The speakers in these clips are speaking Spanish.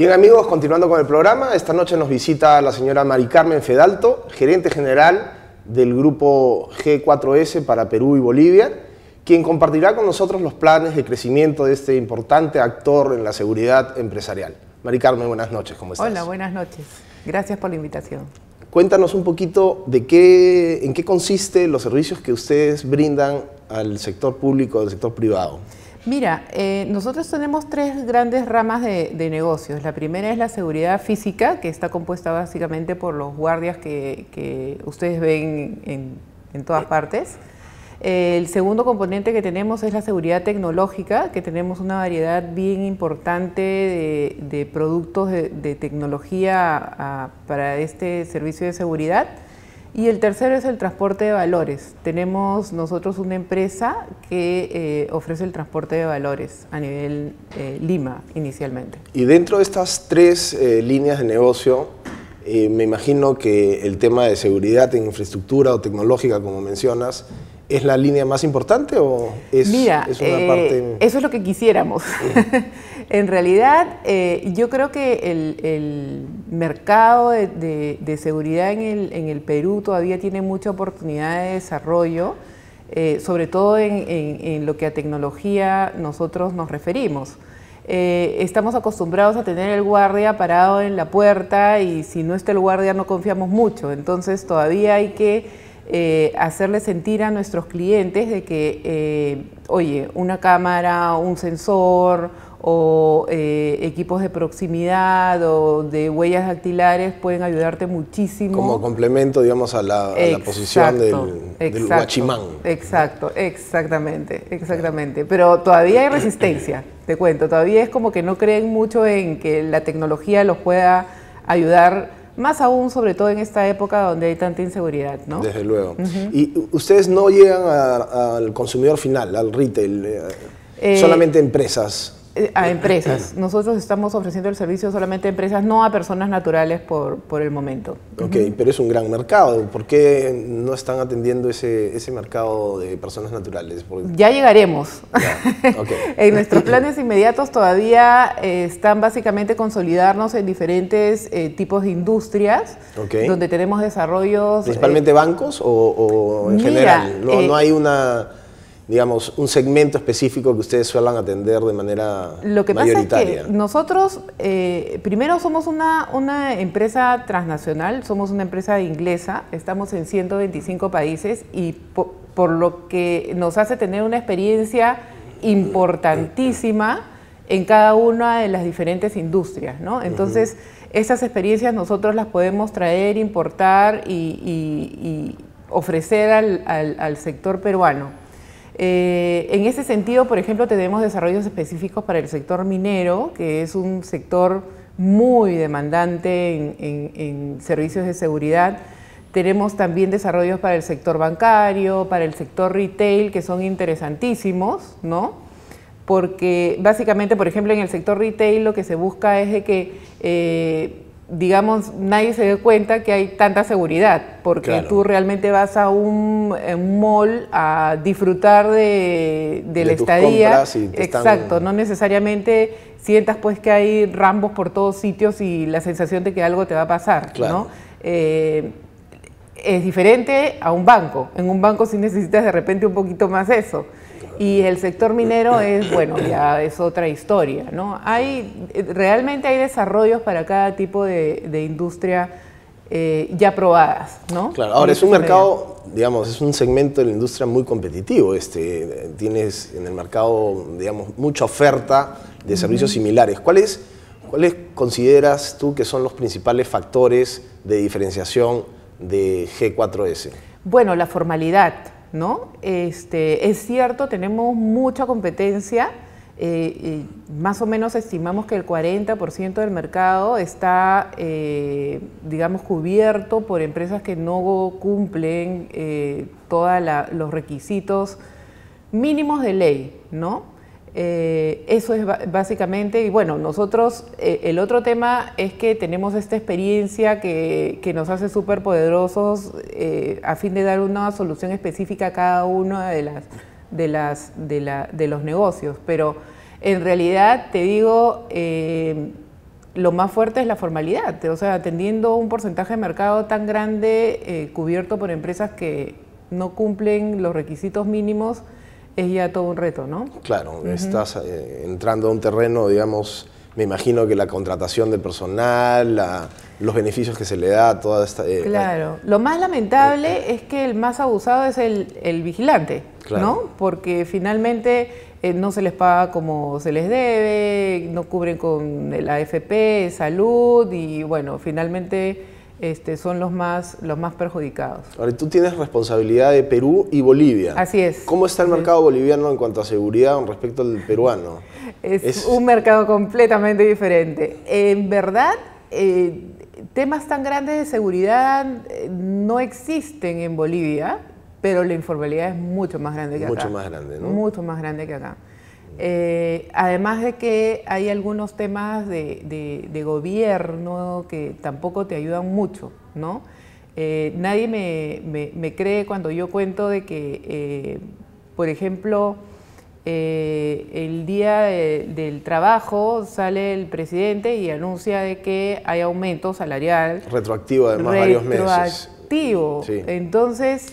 Bien amigos, continuando con el programa, esta noche nos visita la señora Mari Carmen Fedalto, gerente general del grupo G4S para Perú y Bolivia, quien compartirá con nosotros los planes de crecimiento de este importante actor en la seguridad empresarial. Mari Carmen, buenas noches, ¿cómo Hola, buenas noches. Gracias por la invitación. Cuéntanos un poquito de qué, en qué consiste los servicios que ustedes brindan al sector público, al sector privado. Mira, eh, nosotros tenemos tres grandes ramas de, negocios. La primera es la seguridad física, que está compuesta básicamente por los guardias que, ustedes ven en, todas eh. partes. Eh, el segundo componente que tenemos es la seguridad tecnológica, que tenemos una variedad bien importante de, productos de, tecnología para este servicio de seguridad. Y el tercero es el transporte de valores. Tenemos nosotros una empresa que eh, ofrece el transporte de valores a nivel eh, Lima inicialmente. Y dentro de estas tres eh, líneas de negocio, me imagino que el tema de seguridad en infraestructura o tecnológica, como mencionas, ¿Es la línea más importante o es, es una eh, parte...? Eso es lo que quisiéramos. en realidad, eh, yo creo que el, mercado de, seguridad en el, Perú todavía tiene mucha oportunidad de desarrollo, eh, sobre todo en, en, lo que a tecnología nosotros nos referimos. Eh, estamos acostumbrados a tener el guardia parado en la puerta y si no está el guardia no confiamos mucho, entonces todavía hay que eh, hacerle sentir a nuestros clientes de que, eh, oye, una cámara, un sensor o eh, equipos de proximidad o de huellas dactilares pueden ayudarte muchísimo. Como complemento, digamos, a la, posición del, guachimán. Exacto, exactamente, exactamente. Pero todavía hay resistencia, te cuento. Todavía es como que no creen mucho en que la tecnología los pueda ayudar más aún sobre todo en esta época donde hay tanta inseguridad, ¿no? Desde luego. Y ustedes no llegan al consumidor final, al retail, eh, eh, solamente empresas. Eh, a eh, eh, empresas. Nosotros estamos ofreciendo el servicio solamente a empresas, no a personas naturales por, por el momento. Ok, pero es un gran mercado. ¿Por qué no están atendiendo ese, ese mercado de personas naturales? Ya llegaremos. en nuestros planes inmediatos todavía están básicamente consolidarnos en diferentes tipos de industrias, donde tenemos desarrollos. ¿Principalmente bancos o, en general? no hay una digamos, un segmento específico que ustedes suelen atender de manera Lo que mayoritaria. pasa es que nosotros, eh, primero, somos una, empresa transnacional, somos una empresa inglesa, estamos en 125 países y por lo que nos hace tener una experiencia importantísima en cada una de las diferentes industrias, ¿no? Entonces, esas experiencias nosotros las podemos traer, importar y, ofrecer al, al sector peruano. Eh, en ese sentido, por ejemplo, tenemos desarrollos específicos para el sector minero, que es un sector muy demandante en, servicios de seguridad. Tenemos también desarrollos para el sector bancario, para el sector retail, que son interesantísimos, ¿no? Porque básicamente, por ejemplo, en el sector retail lo que se busca es que eh, digamos, nadie se dé cuenta que hay tanta seguridad, porque tú realmente vas a un, eh, mall a disfrutar de, la estadía. Exacto, no necesariamente sientas pues que hay rambos por todos sitios y la sensación de que algo te va a pasar, claro. ¿no? Eh, es diferente a un banco. En un banco sí necesitas de repente un poquito más eso. Y el sector minero es, bueno, ya es otra historia, ¿no? Hay, realmente hay desarrollos para cada tipo de, industria eh, ya probadas, ¿no? Claro, ahora es un mercado, digamos, es un segmento de la industria muy competitivo. Este, tienes en el mercado, digamos, mucha oferta de servicios similares. ¿Cuáles, ¿Cuáles consideras tú que son los principales factores de diferenciación de G4S? Bueno, la formalidad este, es cierto, tenemos mucha competencia. Eh, más o menos estimamos que el 40% del mercado está, eh, digamos, cubierto por empresas que no cumplen eh, todos los requisitos mínimos de ley, ¿no? Eh, eso es básicamente, y bueno, nosotros, eh, el otro tema es que tenemos esta experiencia que, nos hace súper poderosos eh, a fin de dar una solución específica a cada uno de, las, de los negocios. Pero en realidad, te digo, lo más fuerte es la formalidad, o sea, atendiendo un porcentaje de mercado tan grande cubierto por empresas que no cumplen los requisitos mínimos es ya todo un reto, ¿no? Claro, estás eh, entrando a un terreno, digamos, me imagino que la contratación de personal, los beneficios que se le da toda esta... Eh, claro, lo más lamentable eh, es que el más abusado es el, vigilante, ¿no? Porque finalmente no se les paga como se les debe, no cubren con la AFP, salud y bueno, finalmente este, son los más, los más perjudicados. Ahora, tú tienes responsabilidad de Perú y Bolivia. Así es. ¿Cómo está el mercado boliviano en cuanto a seguridad con respecto al peruano? Es, un mercado completamente diferente. En verdad, eh, temas tan grandes de seguridad eh, no existen en Bolivia, pero la informalidad es mucho más grande que acá. Mucho más grande, ¿no? Mucho más grande que acá. Eh, además de que hay algunos temas de, gobierno que tampoco te ayudan mucho, ¿no? Eh, nadie me, me, cree cuando yo cuento de que, eh, por ejemplo, el día del trabajo sale el presidente y anuncia de que hay aumento salarial. Retroactivo, además, varios meses. Retroactivo. Entonces,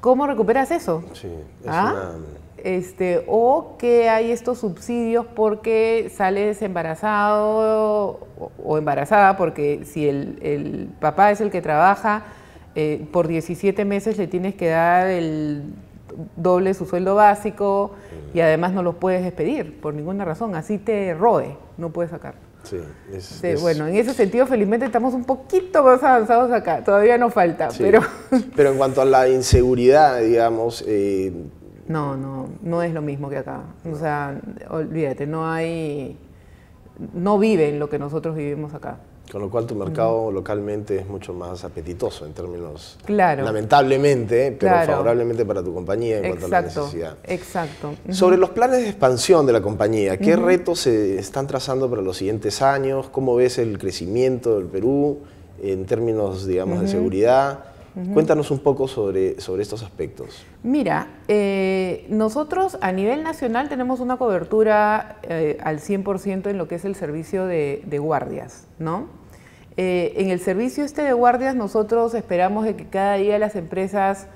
¿cómo recuperas eso? Sí, es ¿Ah? este, o que hay estos subsidios porque sales embarazado o, embarazada, porque si el, papá es el que trabaja, eh, por 17 meses le tienes que dar el doble su sueldo básico y mm. además no los puedes despedir por ninguna razón, así te roe, no puedes sacar. Sí, es, Bueno, en ese sentido, felizmente estamos un poquito más avanzados acá. Todavía nos falta, pero... Pero en cuanto a la inseguridad, digamos, eh, no, no, no es lo mismo que acá. O sea, olvídate, no hay, no viven lo que nosotros vivimos acá. Con lo cual tu mercado localmente es mucho más apetitoso en términos, claro. lamentablemente, pero favorablemente para tu compañía en cuanto a la necesidad. Exacto. Sobre los planes de expansión de la compañía, ¿qué retos se están trazando para los siguientes años? ¿Cómo ves el crecimiento del Perú en términos, digamos, de seguridad? Cuéntanos un poco sobre, estos aspectos. Mira, eh, nosotros a nivel nacional tenemos una cobertura eh, al 100% en lo que es el servicio de, guardias, ¿no? Eh, en el servicio este de guardias nosotros esperamos de que cada día las empresas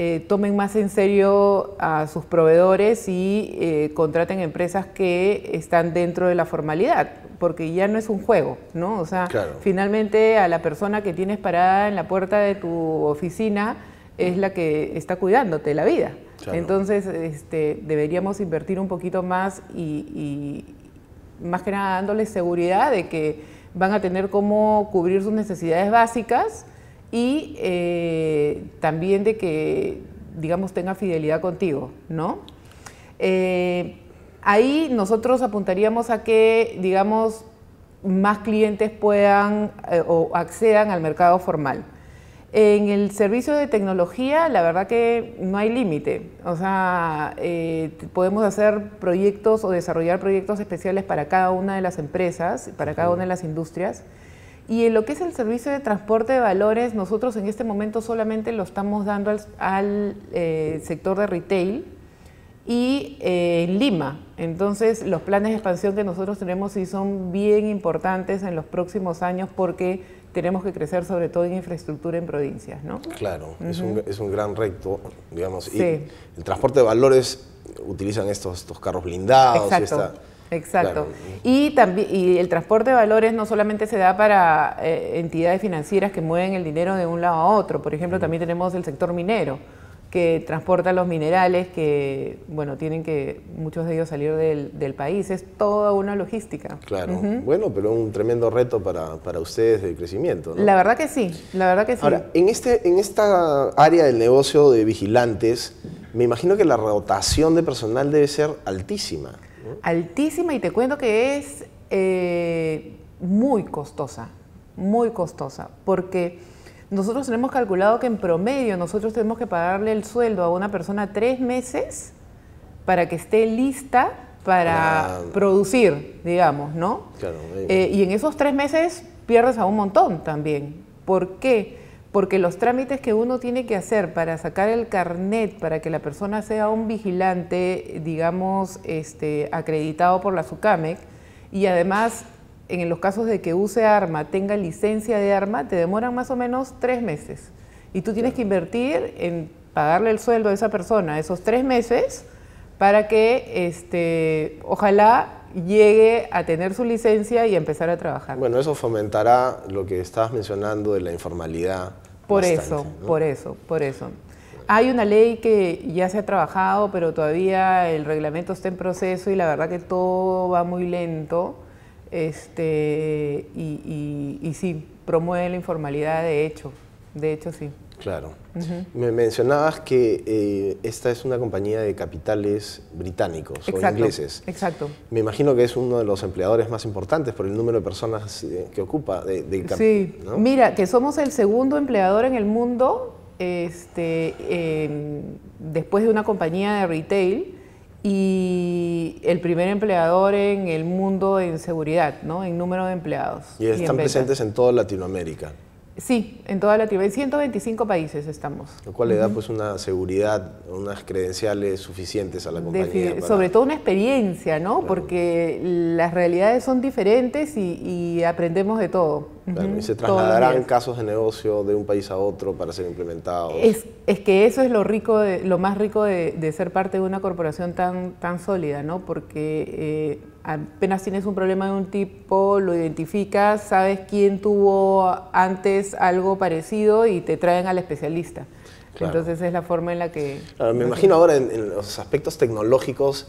eh, tomen más en serio a sus proveedores y eh, contraten empresas que están dentro de la formalidad, porque ya no es un juego, ¿no? O sea, finalmente a la persona que tienes parada en la puerta de tu oficina es la que está cuidándote la vida. Entonces, este, deberíamos invertir un poquito más y, y más que nada dándoles seguridad de que van a tener cómo cubrir sus necesidades básicas y eh, también de que, digamos, tenga fidelidad contigo, ¿no? Eh, ahí nosotros apuntaríamos a que, digamos, más clientes puedan eh, o accedan al mercado formal. En el servicio de tecnología, la verdad que no hay límite. O sea, podemos hacer proyectos o desarrollar proyectos especiales para cada una de las empresas, para cada una de las industrias. Y en lo que es el servicio de transporte de valores, nosotros en este momento solamente lo estamos dando al, eh, sector de retail y eh, en Lima. Entonces, los planes de expansión que nosotros tenemos sí son bien importantes en los próximos años porque tenemos que crecer sobre todo en infraestructura en provincias, ¿no? Claro, es, un, gran recto, digamos. Y el transporte de valores utilizan estos, estos carros blindados. Y Exacto. Y, también, y el transporte de valores no solamente se da para eh, entidades financieras que mueven el dinero de un lado a otro, por ejemplo, mm. también tenemos el sector minero que transporta los minerales que, bueno, tienen que muchos de ellos salir del, del país. Es toda una logística. Claro. Bueno, pero un tremendo reto para, para ustedes de crecimiento. La verdad que sí, la verdad que sí. Ahora, en, este, en esta área del negocio de vigilantes, me imagino que la rotación de personal debe ser altísima. Altísima y te cuento que es eh, muy costosa, muy costosa, porque nosotros tenemos calculado que en promedio nosotros tenemos que pagarle el sueldo a una persona tres meses para que esté lista para producir, digamos, ¿no? Eh, y en esos tres meses pierdes a un montón también. ¿Por qué? porque los trámites que uno tiene que hacer para sacar el carnet, para que la persona sea un vigilante, digamos, este, acreditado por la SUCAMEC, y además en los casos de que use arma, tenga licencia de arma, te demoran más o menos tres meses. Y tú tienes que invertir en pagarle el sueldo a esa persona esos tres meses para que este, ojalá llegue a tener su licencia y empezar a trabajar. Bueno, eso fomentará lo que estabas mencionando de la informalidad, por eso, por eso, por eso. Hay una ley que ya se ha trabajado, pero todavía el reglamento está en proceso y la verdad que todo va muy lento. Este, y, y sí, promueve la informalidad de hecho, de hecho sí. Claro. Me mencionabas que eh, esta es una compañía de capitales británicos o ingleses. Exacto. Me imagino que es uno de los empleadores más importantes por el número de personas eh, que ocupa de, Sí. Mira, que somos el segundo empleador en el mundo este, después de una compañía de retail y el primer empleador en el mundo en seguridad, ¿no? En número de empleados. Y están presentes en toda Latinoamérica. Sí, en toda Latinoamérica, 125 países estamos. Lo cual le da pues una seguridad, unas credenciales suficientes a la compañía. Sobre todo una experiencia, ¿no? Porque las realidades son diferentes y, y aprendemos de todo y se trasladarán casos de negocio de un país a otro para ser implementados. Es, que eso es lo rico, de, lo más rico de, ser parte de una corporación tan, tan sólida, ¿no? Porque eh, apenas tienes un problema de un tipo, lo identificas, sabes quién tuvo antes algo parecido y te traen al especialista. Entonces es la forma en la que... me imagino ahora en los aspectos tecnológicos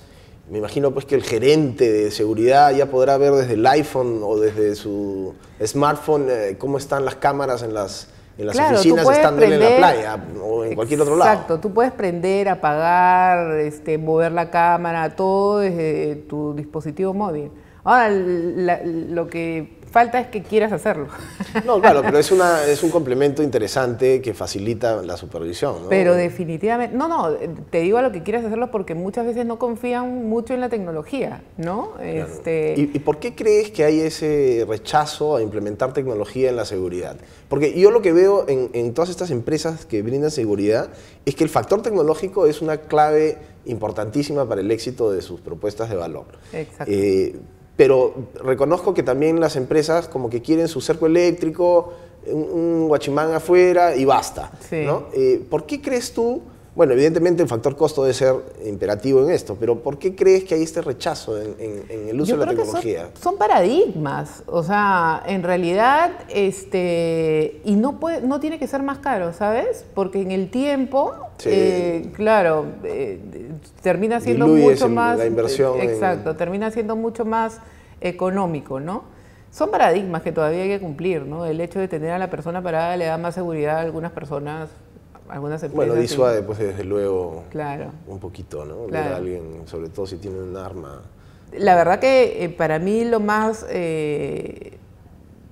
me imagino pues que el gerente de seguridad ya podrá ver desde el iPhone o desde su smartphone eh, cómo están las cámaras en las, en las oficinas estando en la playa o en cualquier otro lado. Exacto, tú puedes prender, apagar, este, mover la cámara, todo desde tu dispositivo móvil. Ahora, lo que falta es que quieras hacerlo. No, claro, pero es, un complemento interesante que facilita la supervisión. Pero definitivamente, no, no, te digo a lo que quieras hacerlo porque muchas veces no confían mucho en la tecnología, ¿no? Este, ¿Y, por qué crees que hay ese rechazo a implementar tecnología en la seguridad? Porque yo lo que veo en, todas estas empresas que brindan seguridad es que el factor tecnológico es una clave importantísima para el éxito de sus propuestas de valor. Exacto. Eh, pero reconozco que también las empresas como que quieren su cerco eléctrico, un, guachimán afuera y basta. ¿no? Eh, ¿Por qué crees tú? Bueno, evidentemente el factor costo debe ser imperativo en esto, pero ¿por qué crees que hay este rechazo en, el uso de la tecnología? son, paradigmas, o sea, en realidad, este, y no, puede, no tiene que ser más caro, ¿sabes? Porque en el tiempo, eh, claro, eh, termina siendo mucho más... La inversión. exacto, termina siendo mucho más económico, ¿no? Son paradigmas que todavía hay que cumplir, ¿no? El hecho de tener a la persona parada le da más seguridad a algunas personas, algunas empresas. Bueno, disuade, pues desde luego, claro. un poquito, ¿no? alguien, sobre todo si tiene un arma. La verdad que eh, para mí lo más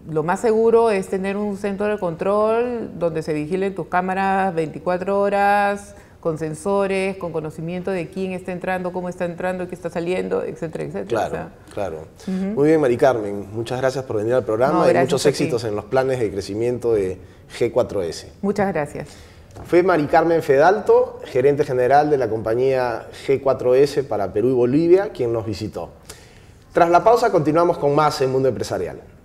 lo más seguro es tener un centro de control donde se vigilen tus cámaras 24 horas, con sensores, con conocimiento de quién está entrando, cómo está entrando, qué está saliendo, etcétera, etcétera. Claro, claro. Muy bien, Mari Carmen, muchas gracias por venir al programa y muchos éxitos en los planes de crecimiento de G4S. Muchas gracias. Fue Mari Carmen Fedalto, gerente general de la compañía G4S para Perú y Bolivia, quien nos visitó. Tras la pausa continuamos con más en Mundo Empresarial.